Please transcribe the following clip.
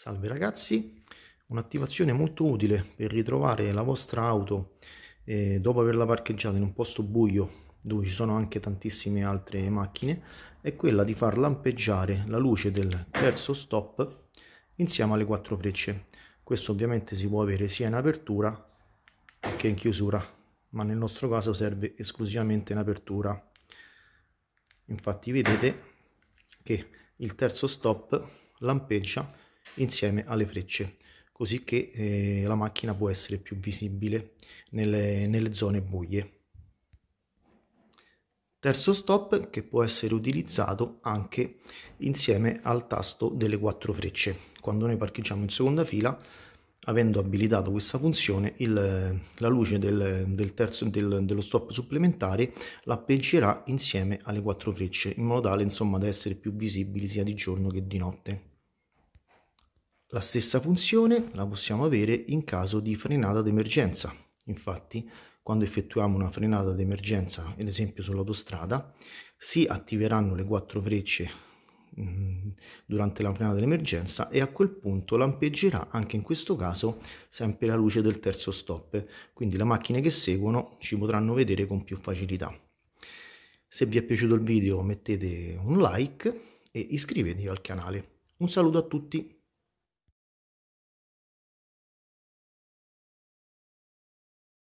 Salve ragazzi, un'attivazione molto utile per ritrovare la vostra auto eh, dopo averla parcheggiata in un posto buio dove ci sono anche tantissime altre macchine è quella di far lampeggiare la luce del terzo stop insieme alle quattro frecce. Questo ovviamente si può avere sia in apertura che in chiusura, ma nel nostro caso serve esclusivamente in apertura. Infatti vedete che il terzo stop lampeggia insieme alle frecce così che eh, la macchina può essere più visibile nelle, nelle zone buie. Terzo stop che può essere utilizzato anche insieme al tasto delle quattro frecce. Quando noi parcheggiamo in seconda fila, avendo abilitato questa funzione, il, la luce del, del terzo, del, dello stop supplementare lappeggerà insieme alle quattro frecce, in modo tale insomma da essere più visibili sia di giorno che di notte. La stessa funzione la possiamo avere in caso di frenata d'emergenza. Infatti, quando effettuiamo una frenata d'emergenza, ad esempio sull'autostrada, si attiveranno le quattro frecce mm, durante la frenata dell'emergenza e a quel punto lampeggerà anche in questo caso sempre la luce del terzo stop quindi le macchine che seguono ci potranno vedere con più facilità se vi è piaciuto il video mettete un like e iscrivetevi al canale un saluto a tutti